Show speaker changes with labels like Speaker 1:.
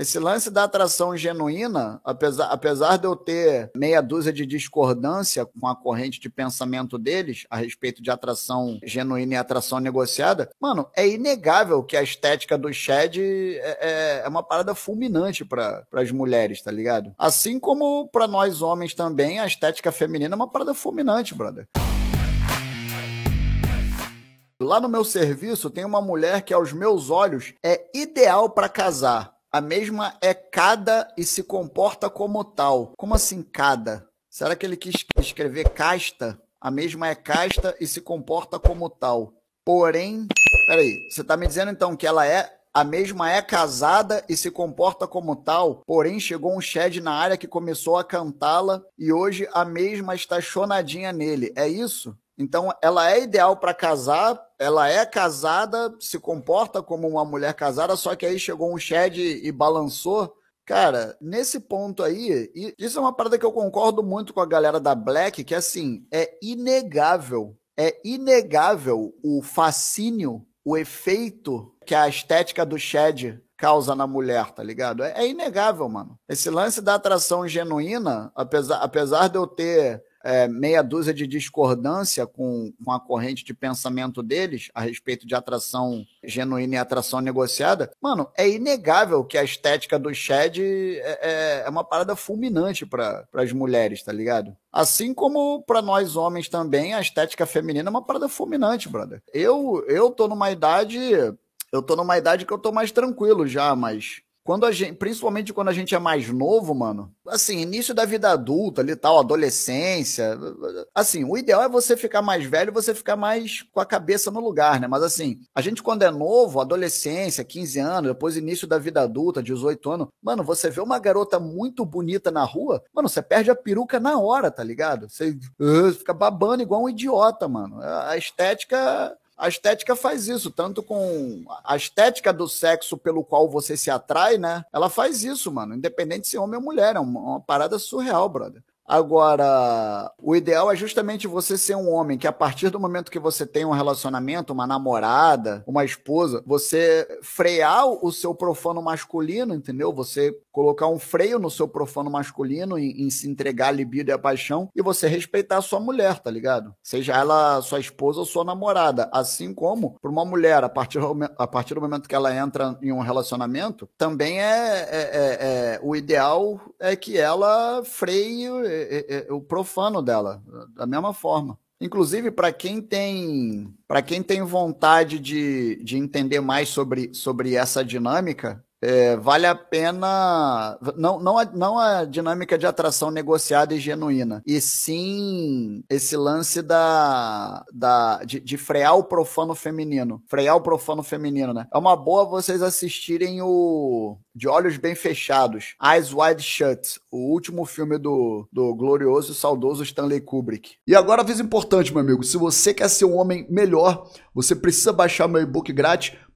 Speaker 1: Esse lance da atração genuína, apesar, apesar de eu ter meia dúzia de discordância com a corrente de pensamento deles a respeito de atração genuína e atração negociada, mano, é inegável que a estética do Chad é, é, é uma parada fulminante para as mulheres, tá ligado? Assim como para nós homens também, a estética feminina é uma parada fulminante, brother. Lá no meu serviço tem uma mulher que aos meus olhos é ideal para casar a mesma é cada e se comporta como tal. Como assim cada? Será que ele quis escrever casta? A mesma é casta e se comporta como tal. Porém, peraí, você está me dizendo então que ela é a mesma é casada e se comporta como tal, porém chegou um Shed na área que começou a cantá-la e hoje a mesma está chonadinha nele. É isso? Então, ela é ideal para casar, ela é casada, se comporta como uma mulher casada, só que aí chegou um Chad e balançou. Cara, nesse ponto aí, isso é uma parada que eu concordo muito com a galera da Black, que assim, é inegável, é inegável o fascínio, o efeito que a estética do Chad causa na mulher, tá ligado? É, é, inegável, mano. Esse lance da atração genuína, apesar, apesar de eu ter é, meia dúzia de discordância com, com a corrente de pensamento deles a respeito de atração genuína e atração negociada, mano, é inegável que a estética do Shed é, é, é uma parada fulminante para as mulheres, tá ligado? Assim como para nós homens também, a estética feminina é uma parada fulminante, brother. Eu, eu tô numa idade. Eu tô numa idade que eu tô mais tranquilo já, mas quando a gente, principalmente quando a gente é mais novo, mano, assim, início da vida adulta ali tal, adolescência, assim, o ideal é você ficar mais velho, você ficar mais com a cabeça no lugar, né? Mas assim, a gente quando é novo, adolescência, 15 anos, depois início da vida adulta, 18 anos, mano, você vê uma garota muito bonita na rua, mano, você perde a peruca na hora, tá ligado? Você uh, fica babando igual um idiota, mano. A estética a estética faz isso, tanto com a estética do sexo pelo qual você se atrai, né? Ela faz isso, mano, independente se é homem ou mulher. É uma, uma parada surreal, brother. Agora, o ideal é justamente você ser um homem que, a partir do momento que você tem um relacionamento, uma namorada, uma esposa, você frear o seu profano masculino, entendeu? Você colocar um freio no seu profano masculino em, em se entregar à libido e à paixão e você respeitar a sua mulher, tá ligado? Seja ela sua esposa ou sua namorada. Assim como, para uma mulher, a partir, a partir do momento que ela entra em um relacionamento, também é, é, é, é o ideal é que ela freie é, é, é, o profano dela, da mesma forma. Inclusive, para quem tem para quem tem vontade de, de entender mais sobre, sobre essa dinâmica, é, vale a pena. Não, não, a, não a dinâmica de atração negociada e genuína, e sim esse lance da, da de, de, frear o profano feminino. Frear o profano feminino, né? É uma boa vocês assistirem o De Olhos Bem Fechados, Eyes Wide Shut, o último filme do, do glorioso e saudoso Stanley Kubrick. E agora, aviso importante, meu amigo: se você quer ser um homem melhor, você precisa baixar meu e-book grátis